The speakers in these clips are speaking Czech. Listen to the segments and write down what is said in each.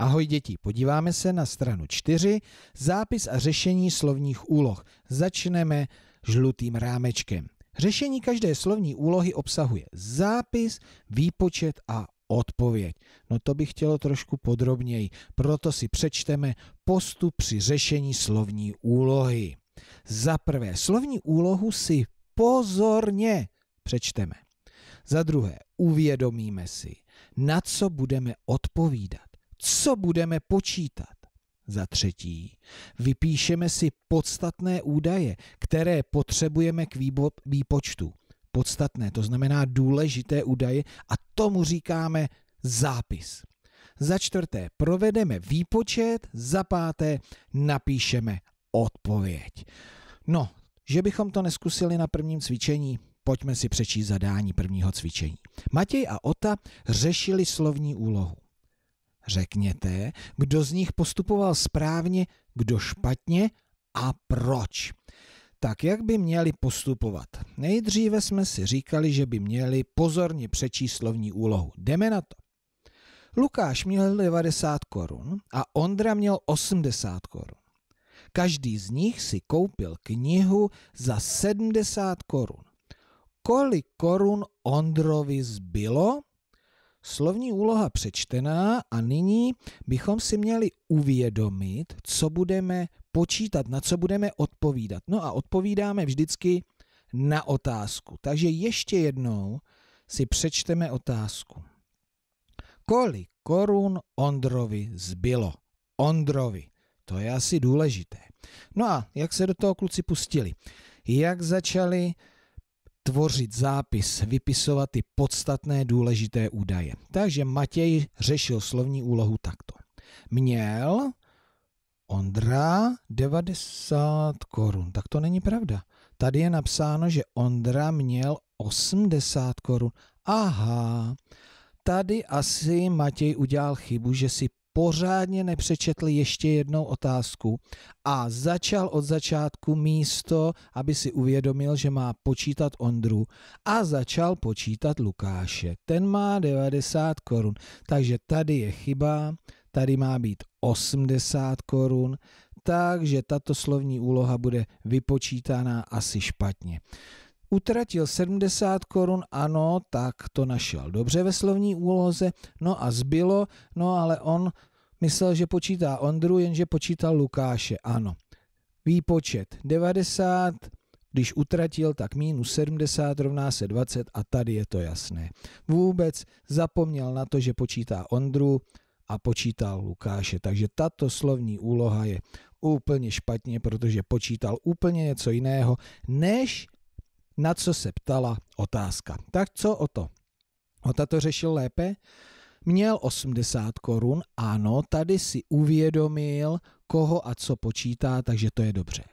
Ahoj děti, podíváme se na stranu 4, zápis a řešení slovních úloh. Začneme žlutým rámečkem. Řešení každé slovní úlohy obsahuje zápis, výpočet a odpověď. No to bych chtělo trošku podrobněji, proto si přečteme postup při řešení slovní úlohy. Za prvé, slovní úlohu si pozorně přečteme. Za druhé, uvědomíme si, na co budeme odpovídat co budeme počítat. Za třetí, vypíšeme si podstatné údaje, které potřebujeme k výpočtu. Podstatné, to znamená důležité údaje a tomu říkáme zápis. Za čtvrté, provedeme výpočet, za páté, napíšeme odpověď. No, že bychom to neskusili na prvním cvičení, pojďme si přečíst zadání prvního cvičení. Matěj a Ota řešili slovní úlohu. Řekněte, kdo z nich postupoval správně, kdo špatně a proč. Tak jak by měli postupovat? Nejdříve jsme si říkali, že by měli pozorně přečíst slovní úlohu. Jdeme na to. Lukáš měl 90 korun a Ondra měl 80 korun. Každý z nich si koupil knihu za 70 korun. Kolik korun Ondrovi zbylo? Slovní úloha přečtená a nyní bychom si měli uvědomit, co budeme počítat, na co budeme odpovídat. No a odpovídáme vždycky na otázku. Takže ještě jednou si přečteme otázku. Kolik korun Ondrovi zbylo? Ondrovi. To je asi důležité. No a jak se do toho kluci pustili? Jak začali tvořit zápis, vypisovat ty podstatné důležité údaje. Takže Matěj řešil slovní úlohu takto. Měl Ondra 90 korun. Tak to není pravda. Tady je napsáno, že Ondra měl 80 korun. Aha, tady asi Matěj udělal chybu, že si pořádně nepřečetl ještě jednou otázku a začal od začátku místo, aby si uvědomil, že má počítat Ondru a začal počítat Lukáše. Ten má 90 korun, takže tady je chyba, tady má být 80 korun, takže tato slovní úloha bude vypočítaná asi špatně. Utratil 70 korun, ano, tak to našel dobře ve slovní úloze, no a zbylo, no ale on myslel, že počítá Ondru, jenže počítal Lukáše, ano. Výpočet 90, když utratil, tak minus 70 rovná se 20 a tady je to jasné. Vůbec zapomněl na to, že počítá Ondru a počítal Lukáše, takže tato slovní úloha je úplně špatně, protože počítal úplně něco jiného, než na co se ptala otázka. Tak co o to? Ota to řešil lépe? Měl 80 korun, ano, tady si uvědomil, koho a co počítá, takže to je dobře.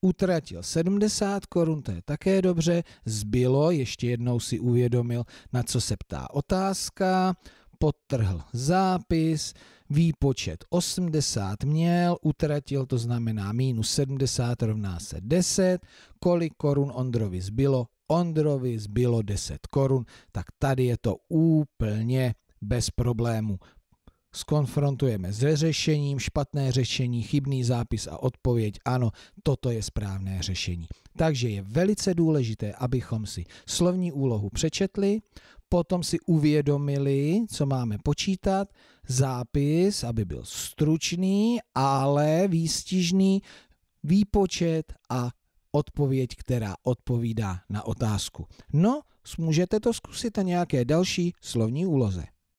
Utratil 70 korun, to je také dobře, zbylo, ještě jednou si uvědomil, na co se ptá otázka, podtrhl zápis, výpočet 80 měl, utratil, to znamená minus 70 rovná se 10, kolik korun Ondrovi zbylo? Ondrovi zbylo 10 korun, tak tady je to úplně bez problému. Skonfrontujeme s řešením, špatné řešení, chybný zápis a odpověď, ano, toto je správné řešení. Takže je velice důležité, abychom si slovní úlohu přečetli, Potom si uvědomili, co máme počítat, zápis, aby byl stručný, ale výstižný, výpočet a odpověď, která odpovídá na otázku. No, můžete to zkusit na nějaké další slovní úloze.